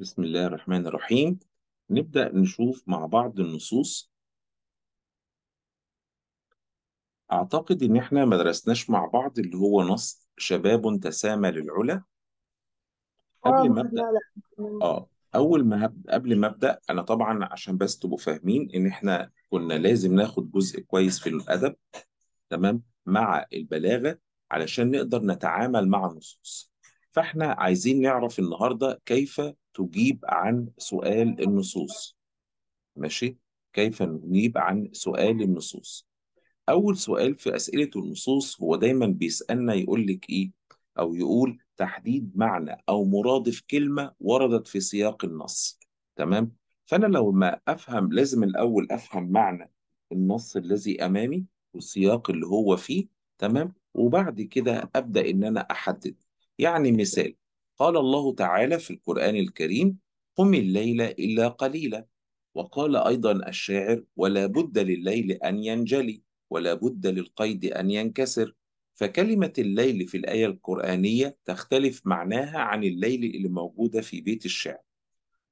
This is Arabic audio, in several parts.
بسم الله الرحمن الرحيم نبدأ نشوف مع بعض النصوص أعتقد إن إحنا ما درسناش مع بعض اللي هو نص شباب تسامى للعلا قبل آه، ما أبدأ آه أول ما هب... قبل ما أبدأ أنا طبعا عشان بس تبقوا فاهمين إن إحنا كنا لازم ناخد جزء كويس في الأدب تمام مع البلاغة علشان نقدر نتعامل مع النصوص فاحنا عايزين نعرف النهارده كيف تجيب عن سؤال النصوص ماشي كيف نجيب عن سؤال النصوص اول سؤال في اسئله النصوص هو دايما بيسالنا يقول لك ايه او يقول تحديد معنى او مرادف كلمه وردت في سياق النص تمام فانا لو ما افهم لازم الاول افهم معنى النص الذي امامي والسياق اللي هو فيه تمام وبعد كده ابدا ان انا احدد يعني مثال قال الله تعالى في القرآن الكريم قم الليل إلا قليلا وقال أيضا الشاعر ولا بد لليل أن ينجلي ولا بد للقيد أن ينكسر فكلمة الليل في الآية القرآنية تختلف معناها عن الليل اللي موجودة في بيت الشعر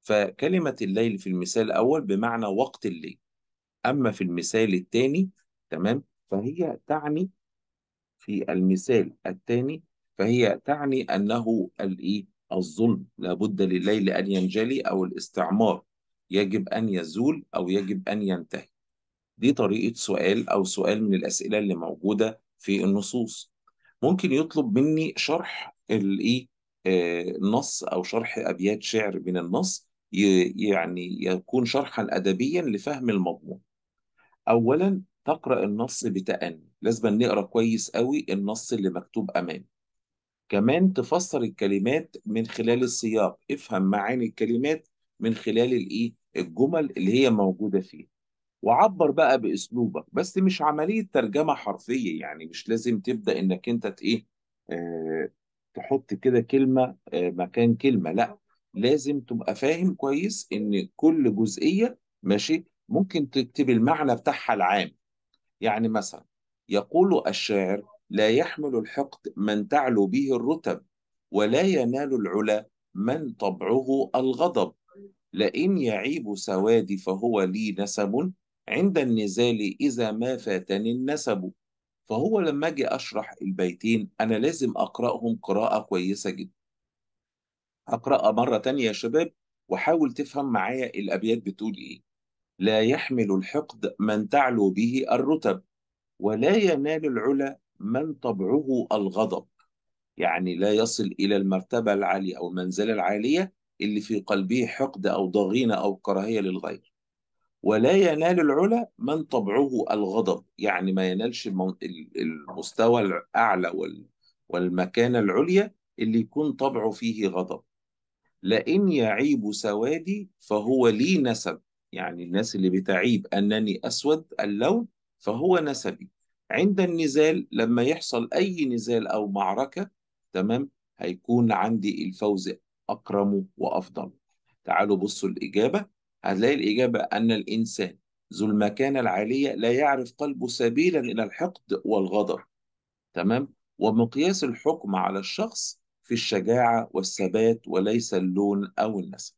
فكلمة الليل في المثال الأول بمعنى وقت الليل أما في المثال الثاني تمام فهي تعني في المثال الثاني فهي تعني أنه الإيه؟ الظلم لابد لليل أن ينجلي أو الاستعمار يجب أن يزول أو يجب أن ينتهي دي طريقة سؤال أو سؤال من الأسئلة اللي موجودة في النصوص ممكن يطلب مني شرح الإيه؟ آه، النص أو شرح أبيات شعر من النص يعني يكون شرحا أدبيا لفهم المضمون أولا تقرأ النص بتأني لازم نقرأ كويس قوي النص اللي مكتوب أمامي كمان تفسر الكلمات من خلال السياق افهم معاني الكلمات من خلال الايه الجمل اللي هي موجوده فيه وعبر بقى باسلوبك بس مش عمليه ترجمه حرفيه يعني مش لازم تبدا انك انت ايه آه، تحط كده كلمه آه، مكان كلمه لا لازم تبقى فاهم كويس ان كل جزئيه ماشي ممكن تكتب المعنى بتاعها العام يعني مثلا يقول الشاعر لا يحمل الحقد من تعلو به الرتب ولا ينال العلا من طبعه الغضب لئن يعيب سوادي فهو لي نسب عند النزال إذا ما فاتني النسب فهو لما أجي أشرح البيتين أنا لازم أقرأهم قراءة كويسة جدا أقرأ مرة تانية يا شباب وحاول تفهم معايا الأبيات بتقول إيه لا يحمل الحقد من تعلو به الرتب ولا ينال العلا من طبعه الغضب يعني لا يصل إلى المرتبة العالية أو المنزلة العالية اللي في قلبه حقد أو ضغينة أو كراهية للغير ولا ينال العلا من طبعه الغضب يعني ما ينالش المستوى الأعلى والمكانة العليا اللي يكون طبعه فيه غضب لئن يعيب سوادي فهو لي نسب يعني الناس اللي بتعيب أنني أسود اللون فهو نسبي عند النزال لما يحصل أي نزال أو معركة تمام هيكون عندي الفوز أكرمه وأفضل تعالوا بصوا الإجابة هتلاقي الإجابة أن الإنسان ذو المكانة العالية لا يعرف قلبه سبيلا إلى الحقد والغضب تمام ومقياس الحكم على الشخص في الشجاعة والثبات وليس اللون أو النسب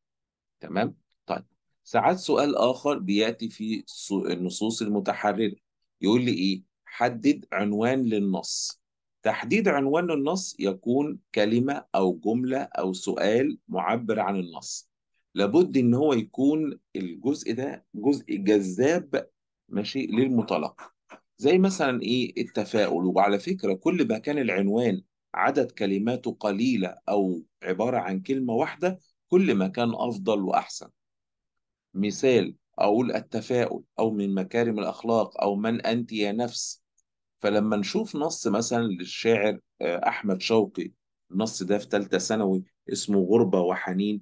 تمام طيب ساعات سؤال آخر بيأتي في النصوص المتحررة يقول لي إيه حدد عنوان للنص تحديد عنوان للنص يكون كلمة أو جملة أو سؤال معبر عن النص لابد إن هو يكون الجزء ده جزء جذاب ماشي للمطلق زي مثلا إيه التفاؤل وعلى فكرة كل ما كان العنوان عدد كلماته قليلة أو عبارة عن كلمة واحدة كل ما كان أفضل وأحسن مثال أقول التفاؤل أو من مكارم الأخلاق أو من أنت يا نفس فلما نشوف نص مثلا للشاعر آه، احمد شوقي النص ده في ثالثه ثانوي اسمه غربه وحنين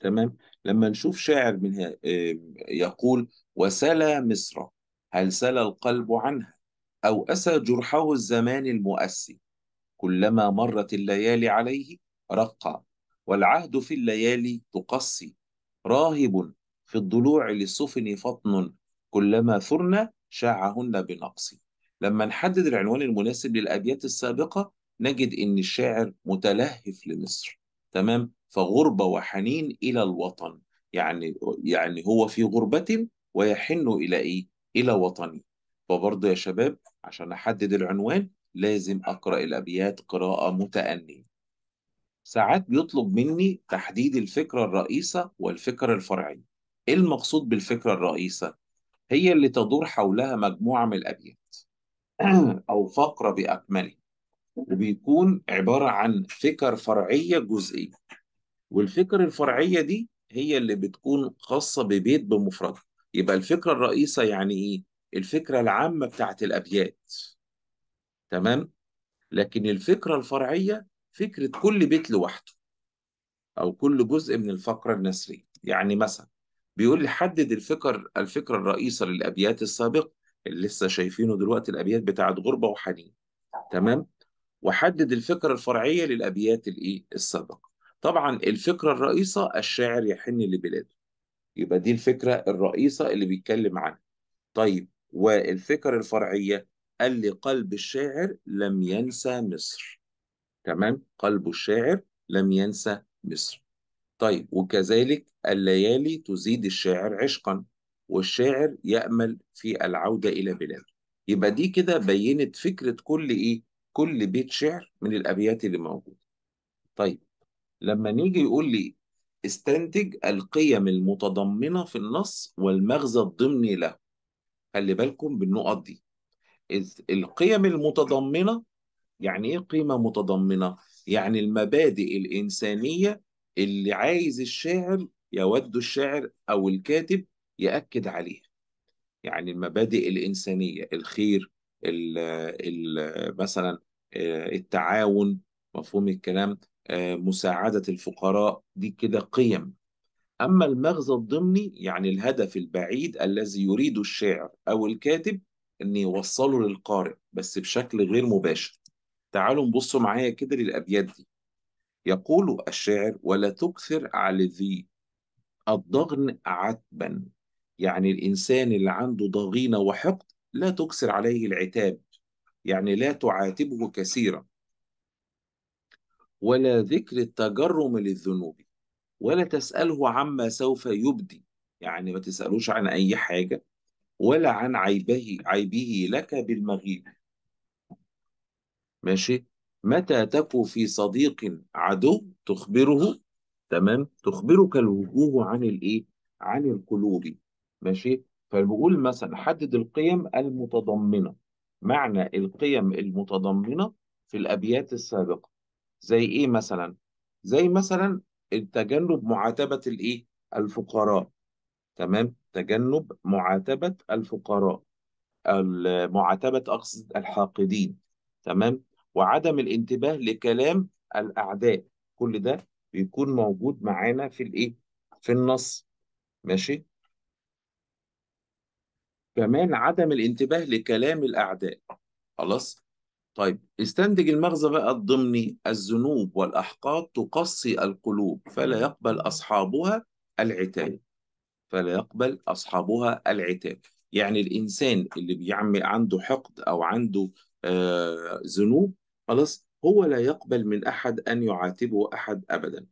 تمام لما نشوف شاعر منها آه، يقول وسلا مصر هل سلا القلب عنها او اسى جرحه الزمان المؤسي كلما مرت الليالي عليه رقى والعهد في الليالي تقصي راهب في الضلوع للسفن فطن كلما ثرنا شاعهن بنقص لما نحدد العنوان المناسب للأبيات السابقة نجد إن الشاعر متلهف لمصر تمام فغربة وحنين إلى الوطن يعني يعني هو في غربة ويحن إلى إيه؟ إلى وطنه فبرضه يا شباب عشان أحدد العنوان لازم أقرأ الأبيات قراءة متأنية ساعات بيطلب مني تحديد الفكرة الرئيسة والفكرة الفرعية إيه المقصود بالفكرة الرئيسة؟ هي اللي تدور حولها مجموعة من الأبيات أو فقرة بأكمله وبيكون عبارة عن فكر فرعية جزئية والفكر الفرعية دي هي اللي بتكون خاصة ببيت بمفرده يبقى الفكرة الرئيسة يعني إيه؟ الفكرة العامة بتاعت الأبيات تمام؟ لكن الفكرة الفرعية فكرة كل بيت لوحده أو كل جزء من الفقرة النسرية يعني مثلا بيقول لي حدد الفكر الفكرة الرئيسة للأبيات السابقة اللي لسه شايفينه دلوقتي الابيات بتاعه غربه وحنين تمام وحدد الفكره الفرعيه للابيات الايه السابقه طبعا الفكره الرئيسه الشاعر يحن لبلاده يبقى دي الفكره الرئيسه اللي بيتكلم عنها طيب والفكره الفرعيه قال لي قلب الشاعر لم ينسى مصر تمام قلب الشاعر لم ينسى مصر طيب وكذلك الليالي تزيد الشاعر عشقا والشاعر يأمل في العودة إلى بلاده يبقى دي كده بينت فكرة كل إيه كل بيت شعر من الأبيات اللي موجودة طيب لما نيجي يقول لي استنتج القيم المتضمنة في النص والمغزى الضمني له خلي بالكم بالنقط دي إذ القيم المتضمنة يعني إيه قيمة متضمنة؟ يعني المبادئ الإنسانية اللي عايز الشاعر يود الشاعر أو الكاتب يأكد عليها يعني المبادئ الإنسانية الخير ال ال مثلا آه، التعاون مفهوم الكلام آه، مساعدة الفقراء دي كده قيم أما المغزى الضمني يعني الهدف البعيد الذي يريد الشاعر أو الكاتب أن يوصله للقارئ بس بشكل غير مباشر تعالوا نبصوا معايا كده للأبيات دي يقول الشاعر ولا تكثر على ذي الضغن عتبا يعني الإنسان اللي عنده ضغينة وحقد لا تكسر عليه العتاب يعني لا تعاتبه كثيرا ولا ذكر التجرم للذنوب ولا تسأله عما سوف يبدي يعني ما تسألوش عن أي حاجة ولا عن عيبه عيبه لك بالمغيب ماشي متى تكو في صديق عدو تخبره تمام تخبرك الوجوه عن الايه عن القلوب ماشي فبقول مثلا حدد القيم المتضمنه معنى القيم المتضمنه في الابيات السابقه زي ايه مثلا زي مثلا تجنب معاتبه الايه الفقراء تمام تجنب معاتبه الفقراء معاتبه اقصد الحاقدين تمام وعدم الانتباه لكلام الاعداء كل ده بيكون موجود معانا في الايه في النص ماشي كمان عدم الانتباه لكلام الأعداء خلاص طيب استنتج المغزى بقى الضمني الذنوب والأحقاد تقصي القلوب فلا يقبل أصحابها العتاب فلا يقبل أصحابها العتاب يعني الإنسان اللي بيعمل عنده حقد أو عنده آه ذنوب خلاص هو لا يقبل من أحد أن يعاتبه أحد أبدا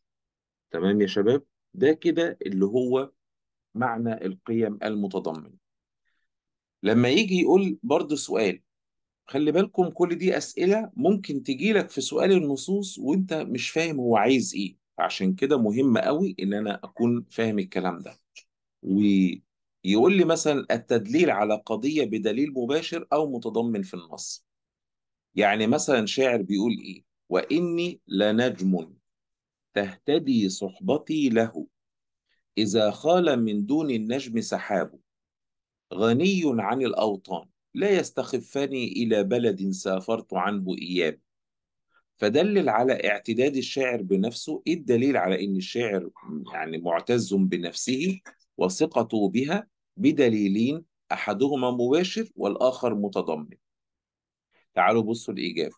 تمام يا شباب ده كده اللي هو معنى القيم المتضمنه لما يجي يقول برضه سؤال خلي بالكم كل دي أسئلة ممكن تجيلك في سؤال النصوص وانت مش فاهم هو عايز ايه عشان كده مهم قوي ان انا اكون فاهم الكلام ده ويقول لي مثلا التدليل على قضية بدليل مباشر او متضمن في النص يعني مثلا شاعر بيقول ايه واني لنجم تهتدي صحبتي له اذا خال من دون النجم سحابه غني عن الأوطان لا يستخفني إلى بلد سافرت عنه إياب فدلل على اعتداد الشاعر بنفسه إيه الدليل على إن الشاعر يعني معتز بنفسه وثقته بها بدليلين أحدهما مباشر والآخر متضمن تعالوا بصوا الإجابة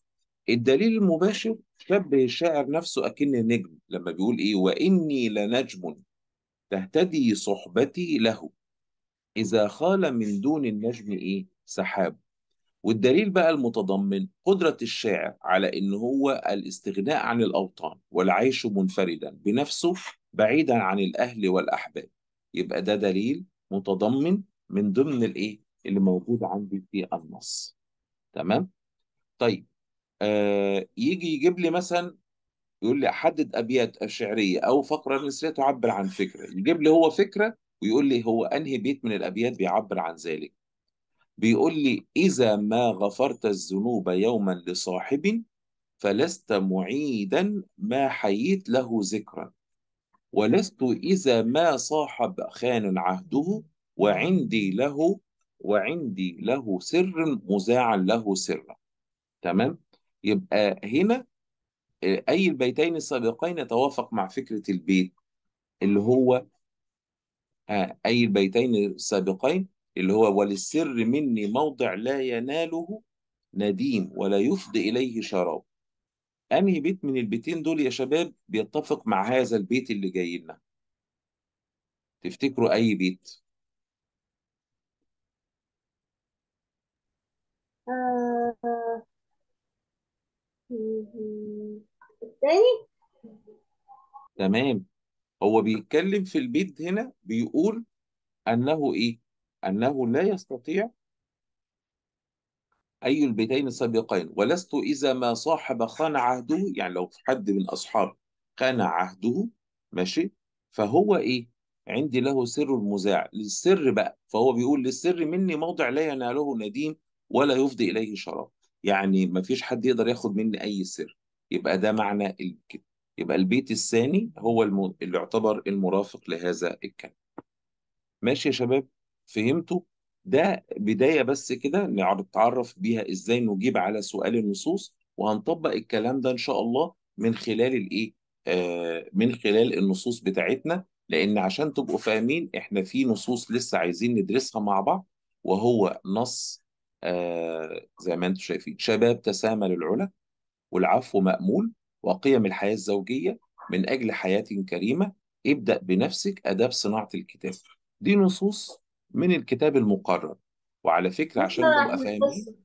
الدليل المباشر شبه الشاعر نفسه أكن نجم لما بيقول إيه وإني لنجم تهتدي صحبتي له إذا خال من دون النجم إيه؟ سحاب والدليل بقى المتضمن قدرة الشاعر على إن هو الاستغناء عن الأوطان والعيش منفردا بنفسه بعيدا عن الأهل والأحباب يبقى ده دليل متضمن من ضمن الإيه؟ اللي موجود عندي في النص تمام؟ طيب آه يجي يجيب لي مثلا يقول لي احدد ابيات شعريه او فقره مصريه تعبر عن فكره يجيب لي هو فكره ويقول لي هو أنهي بيت من الأبيات بيعبر عن ذلك بيقول لي إذا ما غفرت الذنوب يوما لصاحب فلست معيدا ما حييت له ذكرا ولست إذا ما صاحب خان عهده وعندي له وعندي له سر مذاعا له سرا تمام يبقى هنا آه، أي البيتين السابقين يتوافق مع فكرة البيت اللي هو أي البيتين السابقين اللي هو وللسر مني موضع لا يناله نديم ولا يفضي إليه شراب أنهي بيت من البيتين دول يا شباب بيتفق مع هذا البيت اللي جاي لنا تفتكروا أي بيت آه. تمام هو بيتكلم في البيت هنا بيقول انه ايه انه لا يستطيع اي البيتين السابقين ولست اذا ما صاحب خان عهده يعني لو حد من اصحاب خان عهده ماشي فهو ايه عندي له سر مذاع للسر بقى فهو بيقول للسر مني موضع لا يناله نديم ولا يفضي اليه شراب يعني ما فيش حد يقدر ياخد مني اي سر يبقى ده معنى الكتاب يبقى البيت الثاني هو الم... اللي يعتبر المرافق لهذا الكلام ماشي يا شباب فهمتوا ده بداية بس كده نتعرف بيها ازاي نجيب على سؤال النصوص وهنطبق الكلام ده ان شاء الله من خلال الايه آه من خلال النصوص بتاعتنا لان عشان تبقوا فاهمين احنا في نصوص لسه عايزين ندرسها مع بعض وهو نص آه زي ما انتم شايفين شباب تسامى للعلا والعفو مأمول وقيم الحياة الزوجية من أجل حياة كريمة ابدأ بنفسك آداب صناعة الكتاب دي نصوص من الكتاب المقرر وعلى فكرة عشان نبقى فاهمين